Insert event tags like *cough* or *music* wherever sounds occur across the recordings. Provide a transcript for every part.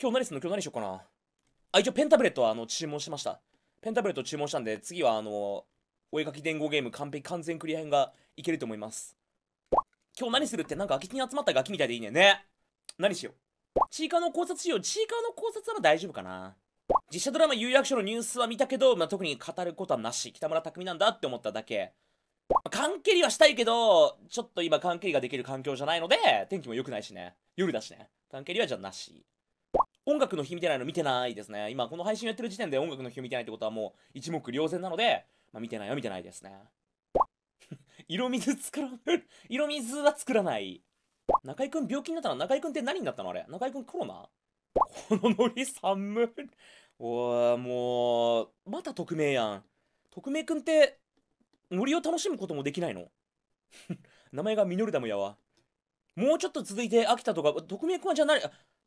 今日何すんの今日何しようかな。あ、一応ペンタブレットはあの注文しました。ペンタブレット注文したんで、次はあの、お絵描き伝言ゲーム完璧完全クリア編がいけると思います。今日何するってなんか空き地に集まったガキみたいでいいね。ね。何しよう。チーカーの考察しよう。チーカーの考察なら大丈夫かな。実写ドラマ有役所のニュースは見たけど、まあ、特に語ることはなし。北村匠海なんだって思っただけ。まあ、関係りはしたいけど、ちょっと今関係ができる環境じゃないので、天気も良くないしね。夜だしね。関係りはじゃあなし。音楽の日見てないの見てないですね。今、この配信やってる時点で音楽の日を見てないってことはもう一目瞭然なので、まあ、見てないよ、見てないですね。*laughs* 色水作ら、*laughs* 色水は作らない。中居くん病気になったの中居くんって何になったのあれ中居くんコロナこのノリ寒い。おー、もう、また匿名やん。匿名くんって、森を楽しむこともできないの *laughs* 名前がミノルダムやわ。もうちょっと続いて、秋田とか、匿名くんはじゃあ何、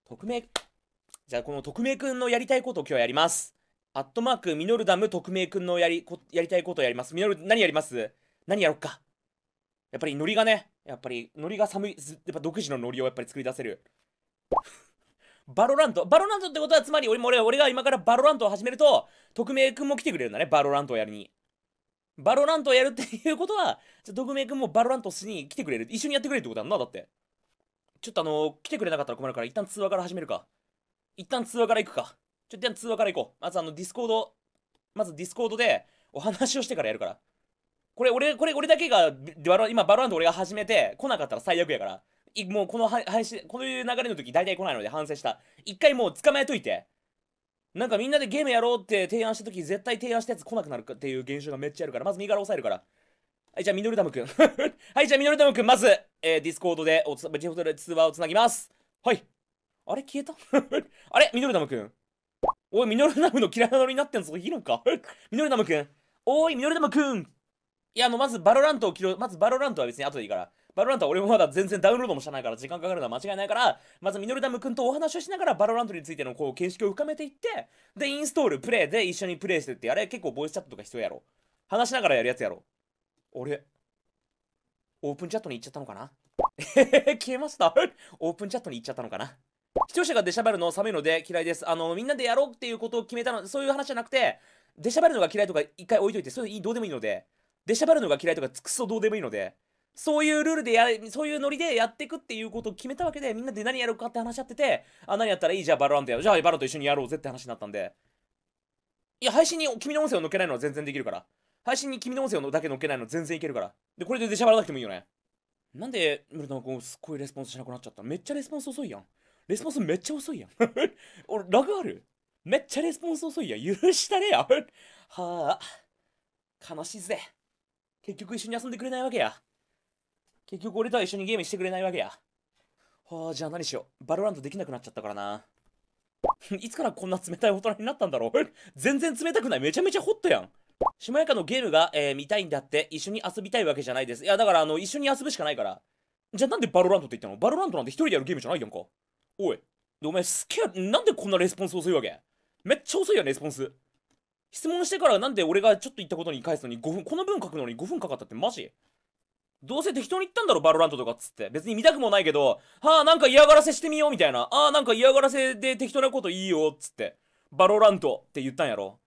匿名、じゃあこの匿名くんのやりたいことを今日やります。アットマークミノルダム匿名くんのやりこやりたいことをやります。ミノル、何やります何やろっか。やっぱりノリがね、やっぱりノリが寒い、やっぱ独自のノリをやっぱり作り出せる。バロラント。バロラントってことはつまり俺も俺俺が今からバロラントを始めると、匿名くんも来てくれるんだね、バロラントをやるに。バロラントをやるっていうことは、じゃ匿名くんもバロラントしに来てくれる。一緒にやってくれるってことだだって。ちょっとあのー、来てくれなかったら困るから、一旦通話から始めるか。一旦通話から行くか。ちょっと通話から行こう。まずあの、ディスコード、まずディスコードでお話をしてからやるから。これ、俺、これ、俺だけが、今、バロアンド俺が始めて、来なかったら最悪やから。もうこの配信、こういう流れの時、大体来ないので反省した。一回もう捕まえといて。なんかみんなでゲームやろうって提案した時、絶対提案したやつ来なくなるっていう現象がめっちゃあるから、まず右から押さえるから。はい、じゃあ、ミノルダムくん。*laughs* はい、じゃあ、ミノルダムくん、まず、えー、ディスコードでおつ、通話をつなぎます。はい。あれ消えた *laughs* あれミノルダムくん。おい、ミノルダムの嫌いなノリになってんぞ、ヒロか。*laughs* ミノルダムくん。おい、ミノルダムくん。いや、もうまずバロラントを切ろう。まずバロラントは別に後でいいから。バロラントは俺もまだ全然ダウンロードもしてないから時間かかるのは間違いないから、まずミノルダムくんとお話をしながらバロラントについてのこう、見識を深めていって、で、インストール、プレイで一緒にプレイしてって、あれ結構ボイスチャットとか必要やろ。話しながらやるやつやろ。俺、オープンチャットに行っちゃったのかな *laughs* 消えましたオープンチャットに行っちゃったのかな視聴者が出しゃばるの寒いので嫌いですあのみんなでやろうっていうことを決めたのそういう話じゃなくて出しゃばるのが嫌いとか一回置いといてそれいいどうでもいいので出しゃばるのが嫌いとかくそどうでもいいのでそういうルールでやそういうノリでやっていくっていうことを決めたわけでみんなで何やろうかって話し合っててあ何やったらいいじゃあバロランだやじゃあバロと一緒にやろうぜって話になったんでいや配信に君の音声を乗っけないのは全然できるから配信に君の音声をだけ乗っけないの全然いけるからでこれで出しゃばらなくてもいいよねなんで、ムルタンこすっごいレスポンスしなくなっちゃっためっちゃレスポンス遅いやん。レスポンスめっちゃ遅いやん *laughs* 俺ラグあるめっちゃレスポンス遅いやん許したれや *laughs* はあ悲しいぜ結局一緒に遊んでくれないわけや結局俺とは一緒にゲームしてくれないわけやはあじゃあ何しようバロラントできなくなっちゃったからな *laughs* いつからこんな冷たい大人になったんだろう全然冷たくない。めちゃめちゃホットやん。しもやかのゲームが、えー、見たいんだって、一緒に遊びたいわけじゃないです。いや、だから、あの、一緒に遊ぶしかないから。じゃあなんでバロラントって言ったのバロラントなんて一人でやるゲームじゃないやんか。おい、お前すきや、なんでこんなレスポンス遅いわけめっちゃ遅いやん、レスポンス。質問してからなんで俺がちょっと言ったことに返すのに5分、この文書くのに5分かかったってマジどうせ適当に言ったんだろ、バロラントとかっつって。別に見たくもないけど、はあ、なんか嫌がらせしてみようみたいな。ああ、なんか嫌がらせで適当なこといいよっつって。バロラントって言ったんやろ。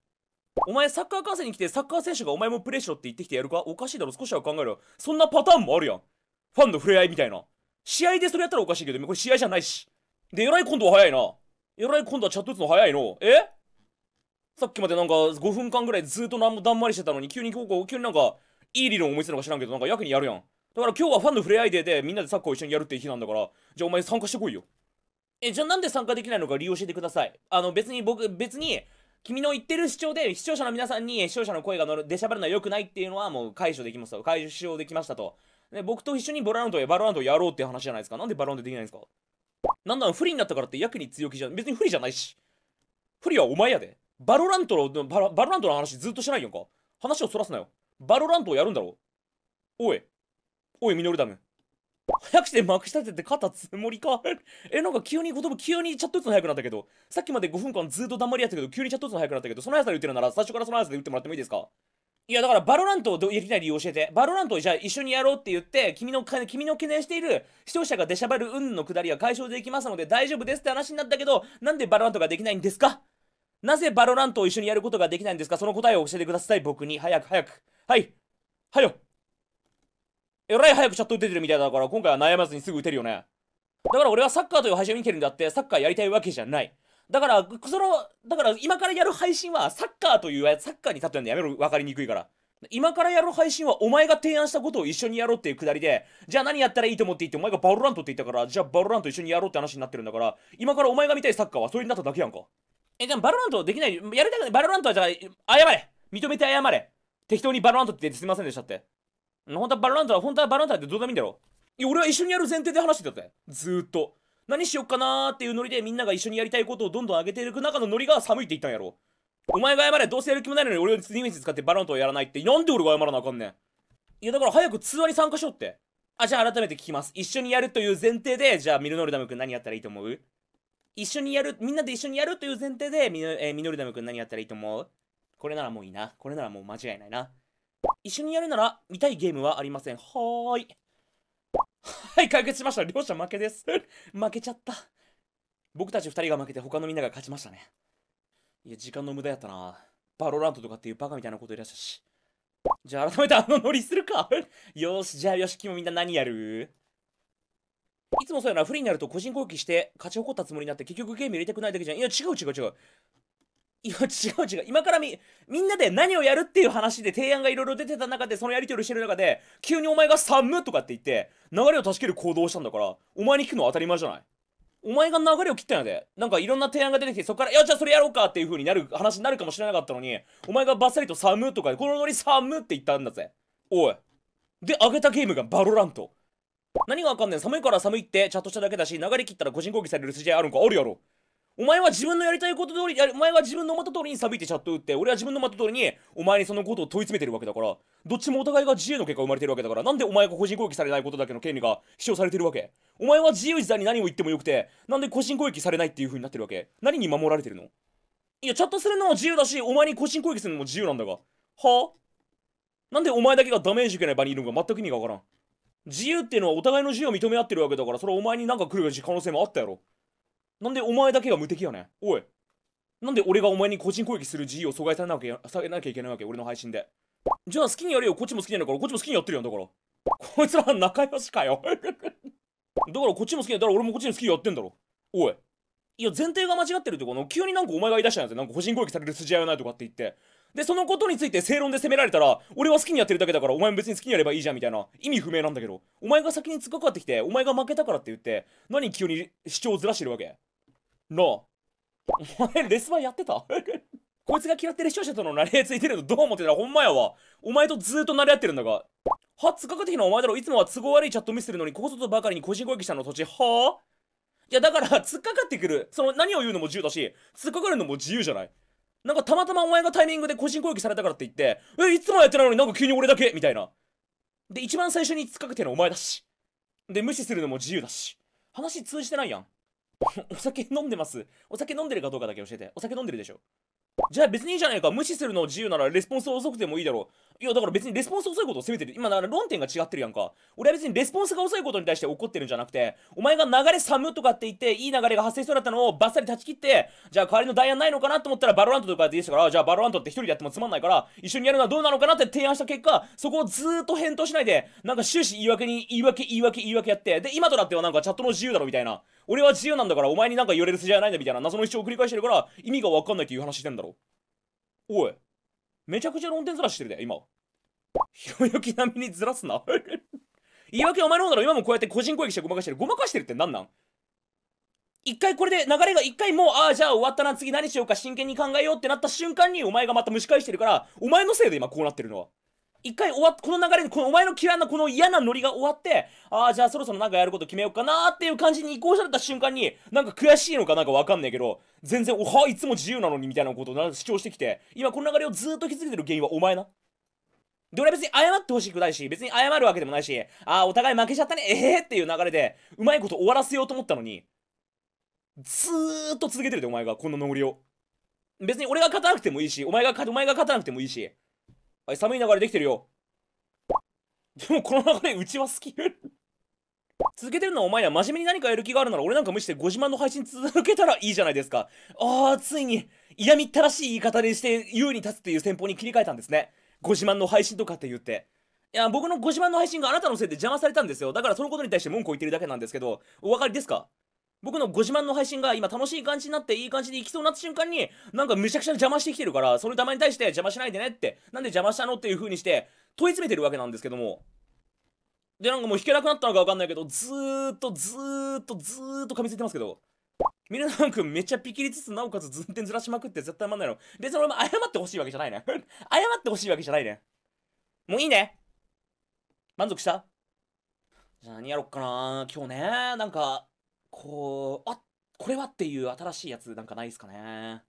お前サッカー観戦に来てサッカー選手がお前もプレーしろって言ってきてやるかおかしいだろ、少しは考えろ。そんなパターンもあるやん。ファンの触れ合いみたいな。試合でそれやったらおかしいけど、これ試合じゃないし。で、えらい今度は早いな。えらい今度はチャット打つの早いの。えさっきまでなんか5分間ぐらいずっとなんもだんまりしてたのに、急にこう、急になんか、いい理論思いついたのか知らんけど、なんかやけにやるやん。だから今日はファンの触れ合いデーでみんなでサッカーを一緒にやるって日なんだから、じゃあお前参加してこいよ。え、じゃあなんで参加できないのか理由教えてください。あの別に僕、別に、君の言ってる主張で視聴者の皆さんに視聴者の声が乗る出しゃばるのは良くないっていうのはもう解消できました。解消できましたと。で僕と一緒にボラウンドやバロランドをやろうって話じゃないですか。なんでバロランドできないんですかなんなら不利になったからって役に強気じゃん別に不利じゃないし不利はお前やでバロラントのバロバロラントの話ずっとしないよんか話をそらすなよバロラントをやるんだろおいおいミノルダム早くしてまくし立ててたつもりか *laughs* えなんか急に言葉急にチャット打つの早くなったけどさっきまで5分間ずっと黙りやったけど急にチャット打つの早くなったけどその速さで言ってるなら最初からその速さで打ってもらってもいいですかいやだからバロラントをやりたい理由を教えてバロラントをじゃあ一緒にやろうって言って君の君の懸念している視聴者が出しゃばる運のくだりは解消できますので大丈夫ですって話になったけどなんでバロラントができないんですかなぜバロラントを一緒にやることができないんですかその答えを教えてください僕に早く早くはいはよえらい早くチャット打ててるみたいだから今回は悩まずにすぐ打てるよねだから俺はサッカーという配信を見てるんだってサッカーやりたいわけじゃないだから、その、だから今からやる配信はサッカーという、サッカーに例えるのやめろ、分かりにくいから。今からやる配信はお前が提案したことを一緒にやろうっていうくだりで、じゃあ何やったらいいと思って言って、お前がバロラントって言ったから、じゃあバロラント一緒にやろうって話になってるんだから、今からお前が見たいサッカーはそれになっただけやんか。え、でもバロラントできない、やりたくない、バロラントはじゃあ、謝れ認めて謝れ適当にバロラントって言ってすみませんでしたって。本当はバロラントは、本当はバロラントってどうでもいいんだろいや、俺は一緒にやる前提で話してたって。ずーっと。何しよっかなーっていうノリでみんなが一緒にやりたいことをどんどん上げていく中のノリが寒いって言ったんやろお前が謝れどうせやる気もないのに俺を2イメージ使ってバラントをやらないってなんで俺が謝らなあかんねんいやだから早く通話に参加しようってあじゃあ改めて聞きます一緒にやるという前提でじゃあミルノルダム君何やったらいいと思う一緒にやるみんなで一緒にやるという前提でミ,、えー、ミノルダム君何やったらいいと思うこれならもういいなこれならもう間違いないな一緒にやるなら見たいゲームはありませんはーいはい、解決しました。両者負けです。負けちゃった。僕たち2人が負けて他のみんなが勝ちましたね。いや、時間の無駄やったな。バロラントとかっていうバカみたいなこといらっしゃし。じゃあ改めてあのノリするか。よし、じゃあよし、君もみんな何やるいつもそうやな、不利になると個人攻撃して勝ち誇ったつもりになって結局ゲーム入れたくないだけじゃん。いや、違う違う違う。いや、違う違う。今からみ、みんなで何をやるっていう話で提案がいろいろ出てた中で、そのやり取りしてる中で、急にお前が寒とかって言って、流れを助ける行動をしたんだから、お前に聞くのは当たり前じゃないお前が流れを切ったんやで。なんかいろんな提案が出てきて、そっから、いや、じゃあそれやろうかっていう風になる話になるかもしれなかったのに、お前がバッサリと寒とかで、このノリ寒って言ったんだぜ。おい。で、上げたゲームがバロラント。何がわかんねん。寒いから寒いってチャットしただけだし、流れ切ったら個人攻撃される筋合いあるんかあるやろ。お前は自分のやりたいこと通り、お前は自分の思った通りにサびてチャット打って、俺は自分の思った通りに、お前にそのことを問い詰めてるわけだから、どっちもお互いが自由の結果生まれてるわけだから、なんでお前が個人攻撃されないことだけの権利が主張されてるわけお前は自由自在に何を言ってもよくて、なんで個人攻撃されないっていう風になってるわけ何に守られてるのいや、チャットするのも自由だし、お前に個人攻撃するのも自由なんだが。はあなんでお前だけがダメージ受けない場にいるのか全く意味がわからん。自由っていうのはお互いの自由を認め合ってるわけだから、それはお前になんか来る可能性もあったやろ。なんでお前だけが無敵やねんおいなんで俺がお前に個人攻撃する自由を阻害されなきゃなきゃいけないわけ俺の配信でじゃあ好きにやれよこっちも好きなん *laughs* だからこっちも好きにやってるやんだからこいつら仲良しかよだからこっちも好きだから俺もこっちも好きにやってんだろおいいや前提が間違ってるってこの急になんかお前が言い出したんですなんか個人攻撃される筋合いはないとかって言ってでそのことについて正論で責められたら俺は好きにやってるだけだからお前も別に好きにやればいいじゃんみたいな意味不明なんだけどお前が先に突っかかってきてお前が負けたからって言って何急に主張をずらしてるわけなあお前レスバンやってた *laughs* こいつが嫌ってる視聴者とのなれ合いついてるのどう思ってたらほんまやわお前とずーっとなれ合ってるんだがはっつかかてきのお前だろいつもは都合悪いチャット見せるのにここぞとばかりに個人攻撃したの土地はあいやだから突っかかってくるその何を言うのも自由だし突っかかるのも自由じゃないなんかたまたまお前がタイミングで個人攻撃されたからって言ってえいつもやってないのになんか急に俺だけみたいなで一番最初に突っかけてるのお前だしで無視するのも自由だし話通じてないやん *laughs* お酒飲んでます。お酒飲んでるかどうかだけ教えて。お酒飲んでるでしょ。じゃあ別にいいじゃないか。無視するの自由ならレスポンス遅くてもいいだろう。いやだから別にレスポンス遅いことを責めてる。今なら論点が違ってるやんか。俺は別にレスポンスが遅いことに対して怒ってるんじゃなくて、お前が流れ寒とかって言って、いい流れが発生しそうだったのをバッサリ断ち切って、じゃあ代わりの代案ないのかなと思ったらバロラントとかでってすから、じゃあバロラントって一人でやってもつまんないから、一緒にやるのはどうなのかなって提案した結果、そこをずーっと返答しないで、なんか終始言い訳に言い訳言い訳言い訳やって、で今となってはなんかチャットの自由だろみたいな。俺は自由なんだからお前になんか言われる筋合いないんだみたいな謎の一生を繰り返してるから意味が分かんないっていう話してんだろおいめちゃくちゃ論点ずらしてるで今ひろゆき並みにずらすな *laughs* 言い訳お前の方だろ今もこうやって個人攻撃してごまかしてるごまかしてるって何なん一回これで流れが一回もうああじゃあ終わったな次何しようか真剣に考えようってなった瞬間にお前がまた蒸し返してるからお前のせいで今こうなってるのは一回終わっこの流れでこのお前の嫌いなこの嫌なノリが終わってああじゃあそろそろなんかやること決めようかなっていう感じに移行された瞬間になんか悔しいのかなんかわかんないけど全然おはいつも自由なのにみたいなことを主張してきて今この流れをずっと引き続けてる原因はお前なで俺は別に謝ってほしくないし別に謝るわけでもないしああお互い負けちゃったねええー、っていう流れでうまいこと終わらせようと思ったのにずーっと続けてるでお前がこのノリを別に俺が勝たなくてもいいしお前がお前が勝たなくてもいいしはい、寒い流れできてるよ。でもこの流れ、うちは好き。続けてるのはお前ら真面目に何かやる気があるなら俺なんか無視してご自慢の配信続けたらいいじゃないですか。ああ、ついに、嫌みったらしい言い方でして優位に立つっていう戦法に切り替えたんですね。ご自慢の配信とかって言って。いや、僕のご自慢の配信があなたのせいで邪魔されたんですよ。だからそのことに対して文句を言ってるだけなんですけど、お分かりですか僕のご自慢の配信が今楽しい感じになっていい感じで行きそうになった瞬間になんかむちゃくちゃ邪魔してきてるからそのたまに対して邪魔しないでねってなんで邪魔したのっていう風にして問い詰めてるわけなんですけどもでなんかもう弾けなくなったのかわかんないけどずーっとずーっとずーっと噛みついてますけどミルナ君めっちゃピキリつつなおかつずんてんずらしまくって絶対まんないの別に俺も謝ってほしいわけじゃないね *laughs* 謝ってほしいわけじゃないねもういいね満足したじゃあ何やろっかな今日ねなんかこう、あこれはっていう新しいやつなんかないですかね。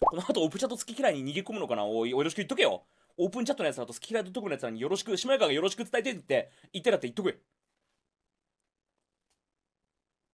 この後オープンチャット好き嫌いに逃げ込むのかなおい、およろしく言っとけよ。オープンチャットのやつだと好き嫌いと特のやつらによろしく、し屋やかがよろしく伝えてって言ってたって言っとく。